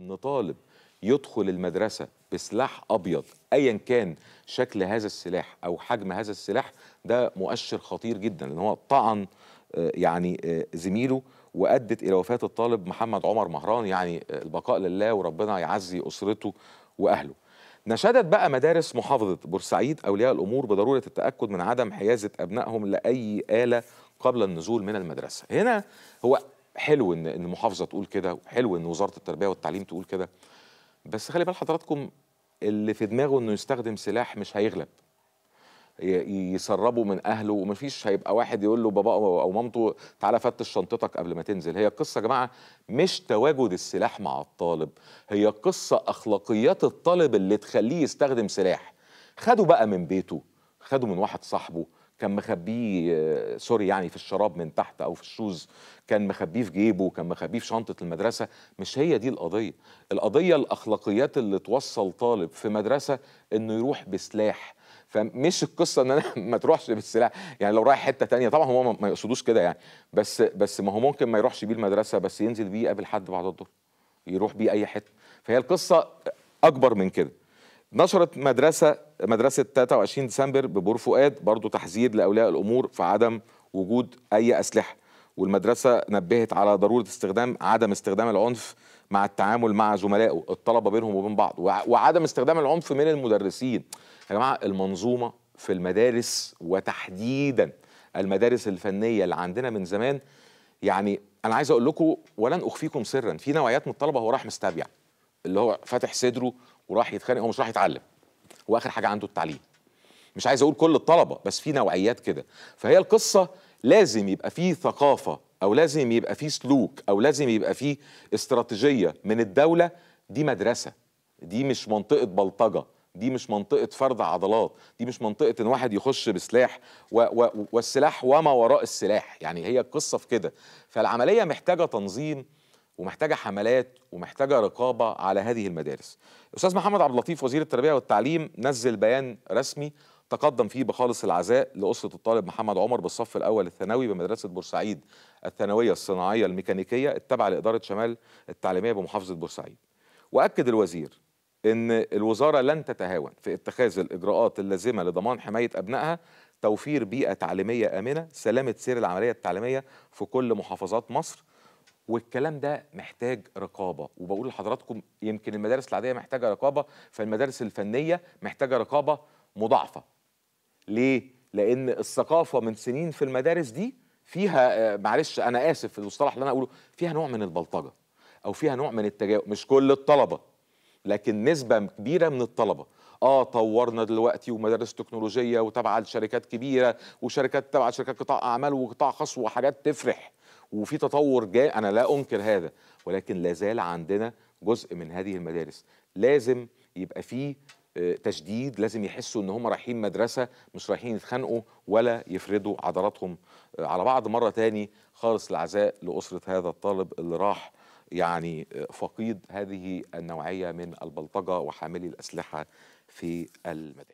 ان طالب يدخل المدرسه بسلاح ابيض ايا كان شكل هذا السلاح او حجم هذا السلاح ده مؤشر خطير جدا لان هو طعن آه، يعني آه، زميله وادت الى وفاه الطالب محمد عمر مهران يعني آه، البقاء لله وربنا يعزي اسرته واهله. نشدت بقى مدارس محافظه بورسعيد اولياء الامور بضروره التاكد من عدم حيازه ابنائهم لاي اله قبل النزول من المدرسه. هنا هو حلو ان ان المحافظه تقول كده وحلو ان وزاره التربيه والتعليم تقول كده بس خلي بال حضراتكم اللي في دماغه انه يستخدم سلاح مش هيغلب يسربه من اهله ومفيش هيبقى واحد يقول له بابا او مامته تعالى فتش شنطتك قبل ما تنزل هي قصه يا جماعه مش تواجد السلاح مع الطالب هي قصه اخلاقيات الطالب اللي تخليه يستخدم سلاح خده بقى من بيته خده من واحد صاحبه كان مخبيه آه، سوري يعني في الشراب من تحت او في الشوز كان مخبيه في جيبه كان مخبيه في شنطه المدرسه مش هي دي القضيه القضيه الاخلاقيات اللي توصل طالب في مدرسه انه يروح بسلاح فمش القصه ان انا ما تروحش بالسلاح يعني لو رايح حته تانية طبعا هو ما يقصدوش كده يعني بس بس ما هو ممكن ما يروحش بيه المدرسه بس ينزل بيه يقابل حد بعد الظهر يروح بيه اي حته فهي القصه اكبر من كده نشرت مدرسة مدرسة 23 ديسمبر ببور فؤاد برضه تحذير لأولياء الأمور في عدم وجود أي أسلحة والمدرسة نبهت على ضرورة استخدام عدم استخدام العنف مع التعامل مع زملائه الطلبة بينهم وبين بعض وعدم استخدام العنف من المدرسين يا جماعة المنظومة في المدارس وتحديدا المدارس الفنية اللي عندنا من زمان يعني أنا عايز أقول لكم ولن أخفيكم سرا في نوعيات من الطلبة هو راح مستبيع اللي هو فاتح صدره وراح يتخانق هو مش راح يتعلم هو اخر حاجه عنده التعليم مش عايز اقول كل الطلبه بس في نوعيات كده فهي القصه لازم يبقى فيه ثقافه او لازم يبقى فيه سلوك او لازم يبقى فيه استراتيجيه من الدوله دي مدرسه دي مش منطقه بلطجه دي مش منطقة فرض عضلات دي مش منطقة ان واحد يخش بسلاح و و والسلاح وما وراء السلاح يعني هي القصة في كده فالعملية محتاجة تنظيم ومحتاجه حملات ومحتاجه رقابه على هذه المدارس. الاستاذ محمد عبد اللطيف وزير التربيه والتعليم نزل بيان رسمي تقدم فيه بخالص العزاء لاسره الطالب محمد عمر بالصف الاول الثانوي بمدرسه بورسعيد الثانويه الصناعيه الميكانيكيه التابعه لاداره شمال التعليميه بمحافظه بورسعيد. واكد الوزير ان الوزاره لن تتهاون في اتخاذ الاجراءات اللازمه لضمان حمايه ابنائها توفير بيئه تعليميه امنه سلامه سير العمليه التعليميه في كل محافظات مصر والكلام ده محتاج رقابه وبقول لحضراتكم يمكن المدارس العاديه محتاجه رقابه فالمدارس الفنيه محتاجه رقابه مضاعفه ليه لان الثقافه من سنين في المدارس دي فيها آه، معلش انا اسف في المصطلح اللي انا اقوله فيها نوع من البلطجه او فيها نوع من التجاوز مش كل الطلبه لكن نسبه كبيره من الطلبه اه طورنا دلوقتي ومدارس تكنولوجيه وتابعه لشركات كبيره وشركات تابعه شركات قطاع اعمال وقطاع خاص وحاجات تفرح وفي تطور جاء انا لا انكر هذا ولكن لا زال عندنا جزء من هذه المدارس لازم يبقى فيه آه، تشديد لازم يحسوا ان هم رايحين مدرسه مش رايحين يتخانقوا ولا يفردوا عضلاتهم آه، على بعض مره تاني خالص العزاء لاسره هذا الطالب اللي راح يعني آه، فقيد هذه النوعيه من البلطجه وحاملي الاسلحه في المدارس